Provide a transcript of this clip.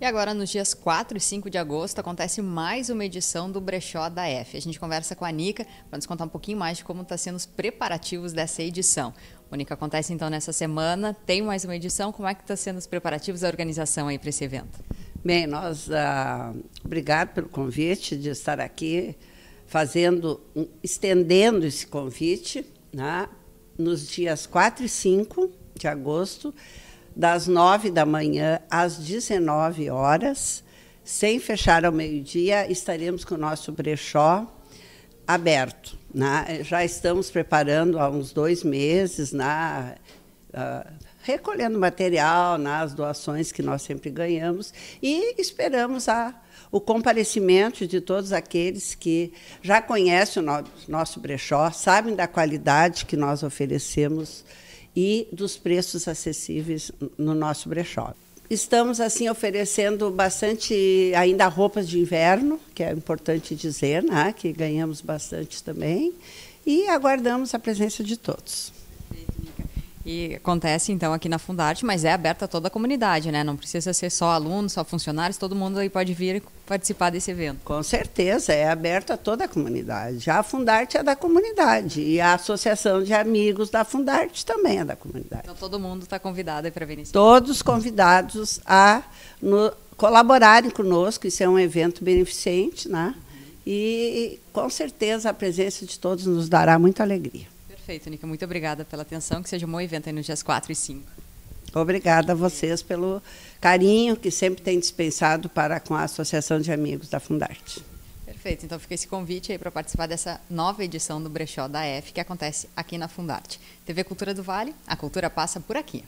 E agora, nos dias 4 e 5 de agosto, acontece mais uma edição do Brechó da F. A gente conversa com a Nica para nos contar um pouquinho mais de como estão tá sendo os preparativos dessa edição. Mônica, acontece então nessa semana, tem mais uma edição. Como é que estão tá sendo os preparativos da organização aí para esse evento? Bem, nós ah, obrigado pelo convite de estar aqui fazendo, estendendo esse convite né, nos dias 4 e 5 de agosto das 9 da manhã às 19 horas. Sem fechar ao meio-dia, estaremos com o nosso brechó aberto. Né? Já estamos preparando há uns dois meses, né? Uh, recolhendo material, né? as doações que nós sempre ganhamos, e esperamos a, o comparecimento de todos aqueles que já conhecem o no, nosso brechó, sabem da qualidade que nós oferecemos e dos preços acessíveis no nosso brechó. Estamos assim oferecendo bastante ainda roupas de inverno, que é importante dizer, né, que ganhamos bastante também, e aguardamos a presença de todos que acontece então aqui na Fundarte, mas é aberta a toda a comunidade, né? Não precisa ser só alunos, só funcionários, todo mundo aí pode vir participar desse evento. Com certeza, é aberta a toda a comunidade. A Fundarte é da comunidade e a Associação de Amigos da Fundarte também é da comunidade. Então todo mundo está convidado para vir. Todos convidados a no, colaborarem conosco, isso é um evento beneficente, né? E com certeza a presença de todos nos dará muita alegria. Perfeito, Nica. Muito obrigada pela atenção. Que seja um bom evento aí nos dias 4 e 5. Obrigada a vocês pelo carinho que sempre tem dispensado para com a Associação de Amigos da Fundarte. Perfeito. Então fica esse convite aí para participar dessa nova edição do Brechó da F que acontece aqui na Fundarte. TV Cultura do Vale, a cultura passa por aqui.